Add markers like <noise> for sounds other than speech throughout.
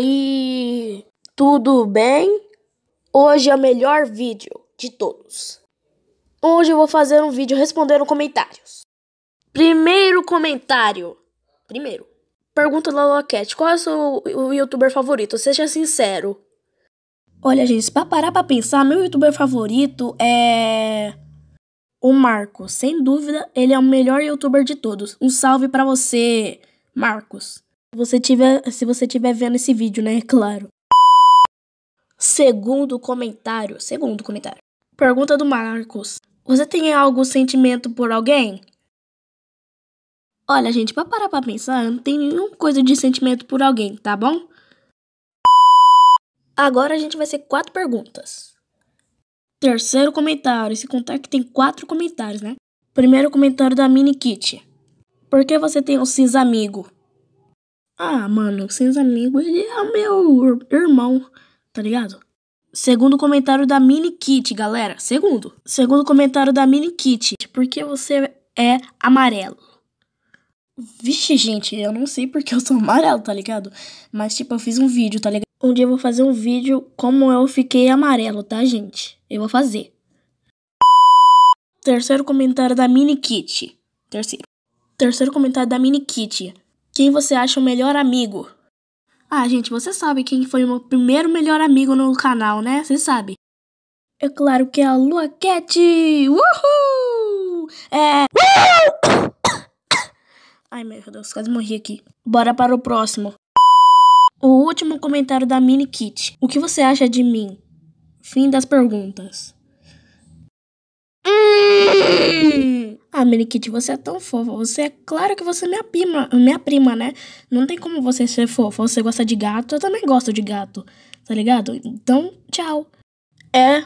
Oi, tudo bem? Hoje é o melhor vídeo de todos. Hoje eu vou fazer um vídeo respondendo comentários. Primeiro comentário. Primeiro. Pergunta da Loquete, qual é o seu o youtuber favorito? Seja sincero. Olha, gente, pra parar pra pensar, meu youtuber favorito é... O Marcos. Sem dúvida, ele é o melhor youtuber de todos. Um salve pra você, Marcos. Você tiver, se você estiver vendo esse vídeo, né? É claro. Segundo comentário. Segundo comentário. Pergunta do Marcos. Você tem algum sentimento por alguém? Olha, gente, pra parar pra pensar, eu não tenho nenhuma coisa de sentimento por alguém, tá bom? Agora a gente vai ser quatro perguntas. Terceiro comentário, se contar que tem quatro comentários, né? Primeiro comentário da Mini Kit. Por que você tem um cis amigo? Ah, mano, sem Amigo, ele é meu irmão, tá ligado? Segundo comentário da Mini Kit, galera. Segundo. Segundo comentário da Mini Kit. Por que você é amarelo? Vixe, gente, eu não sei porque eu sou amarelo, tá ligado? Mas, tipo, eu fiz um vídeo, tá ligado? Um dia eu vou fazer um vídeo como eu fiquei amarelo, tá, gente? Eu vou fazer. Terceiro comentário da Mini Kit. Terceiro. Terceiro comentário da Mini Kit. Quem você acha o melhor amigo? Ah, gente, você sabe quem foi o meu primeiro melhor amigo no canal, né? Você sabe. É claro que é a Lua Cat! Uhul! É... <coughs> Ai, meu Deus, quase morri aqui. Bora para o próximo. O último comentário da Mini Kit. O que você acha de mim? Fim das perguntas. Hum. Ah, Melikit, você é tão fofa. Você é claro que você é minha prima, minha prima, né? Não tem como você ser fofa. Você gosta de gato, eu também gosto de gato. Tá ligado? Então, tchau. É,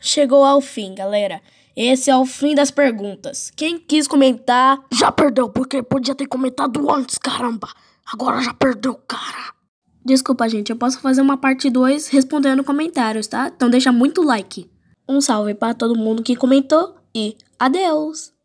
chegou ao fim, galera. Esse é o fim das perguntas. Quem quis comentar, já perdeu, porque podia ter comentado antes, caramba. Agora já perdeu, cara. Desculpa, gente, eu posso fazer uma parte 2 respondendo comentários, tá? Então deixa muito like. Um salve para todo mundo que comentou e adeus!